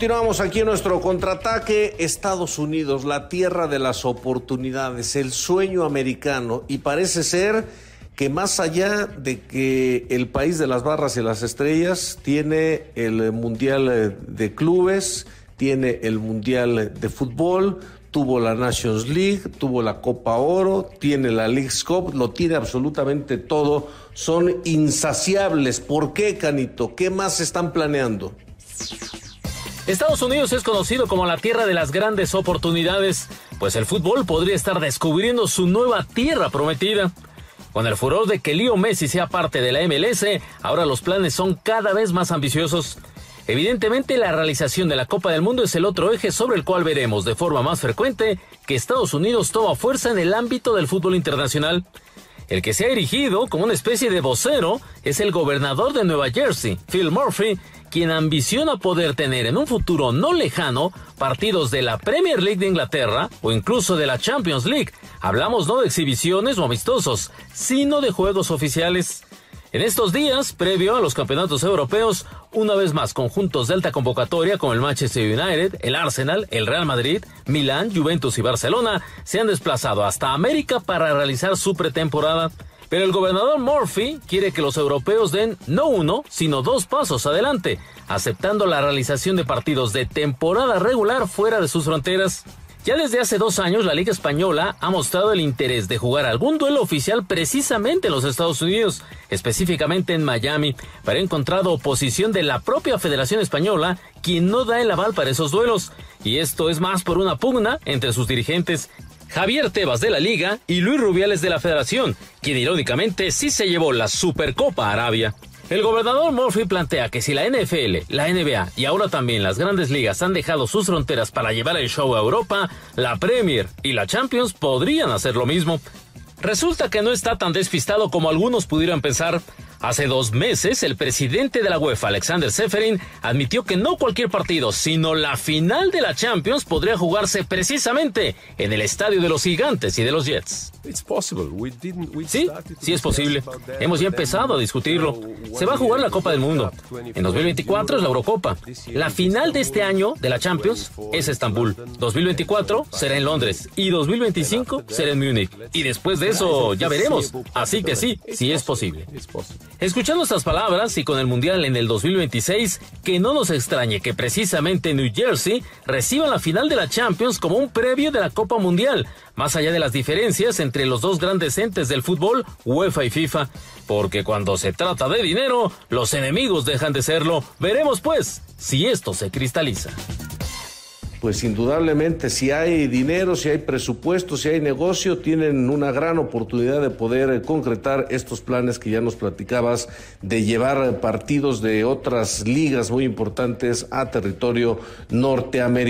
Continuamos aquí nuestro contraataque. Estados Unidos, la tierra de las oportunidades, el sueño americano. Y parece ser que más allá de que el país de las barras y las estrellas tiene el Mundial eh, de Clubes, tiene el Mundial de Fútbol, tuvo la Nations League, tuvo la Copa Oro, tiene la League's Cup, lo tiene absolutamente todo. Son insaciables. ¿Por qué, Canito? ¿Qué más están planeando? Estados Unidos es conocido como la tierra de las grandes oportunidades, pues el fútbol podría estar descubriendo su nueva tierra prometida. Con el furor de que Leo Messi sea parte de la MLS, ahora los planes son cada vez más ambiciosos. Evidentemente, la realización de la Copa del Mundo es el otro eje sobre el cual veremos de forma más frecuente que Estados Unidos toma fuerza en el ámbito del fútbol internacional. El que se ha erigido como una especie de vocero es el gobernador de Nueva Jersey, Phil Murphy, quien ambiciona poder tener en un futuro no lejano partidos de la Premier League de Inglaterra o incluso de la Champions League. Hablamos no de exhibiciones o amistosos, sino de juegos oficiales. En estos días, previo a los campeonatos europeos, una vez más conjuntos de alta convocatoria como el Manchester United, el Arsenal, el Real Madrid, Milán, Juventus y Barcelona se han desplazado hasta América para realizar su pretemporada. Pero el gobernador Murphy quiere que los europeos den no uno, sino dos pasos adelante, aceptando la realización de partidos de temporada regular fuera de sus fronteras. Ya desde hace dos años la Liga Española ha mostrado el interés de jugar algún duelo oficial precisamente en los Estados Unidos, específicamente en Miami, pero ha encontrado oposición de la propia Federación Española, quien no da el aval para esos duelos, y esto es más por una pugna entre sus dirigentes, Javier Tebas de la Liga y Luis Rubiales de la Federación, quien irónicamente sí se llevó la Supercopa Arabia. El gobernador Murphy plantea que si la NFL, la NBA y ahora también las grandes ligas han dejado sus fronteras para llevar el show a Europa, la Premier y la Champions podrían hacer lo mismo. Resulta que no está tan despistado como algunos pudieran pensar. Hace dos meses, el presidente de la UEFA, Alexander Seferin, admitió que no cualquier partido, sino la final de la Champions podría jugarse precisamente en el estadio de los Gigantes y de los Jets. Sí, sí es posible. Hemos ya empezado a discutirlo. Se va a jugar la Copa del Mundo. En 2024 es la Eurocopa. La final de este año de la Champions es Estambul. 2024 será en Londres y 2025 será en Múnich. Y después de eso ya veremos. Así que sí, sí es posible. Escuchando estas palabras y con el Mundial en el 2026, que no nos extrañe que precisamente New Jersey reciba la final de la Champions como un previo de la Copa Mundial, más allá de las diferencias entre los dos grandes entes del fútbol, UEFA y FIFA, porque cuando se trata de dinero, los enemigos dejan de serlo. Veremos pues si esto se cristaliza pues indudablemente si hay dinero, si hay presupuesto, si hay negocio, tienen una gran oportunidad de poder eh, concretar estos planes que ya nos platicabas de llevar eh, partidos de otras ligas muy importantes a territorio norteamericano.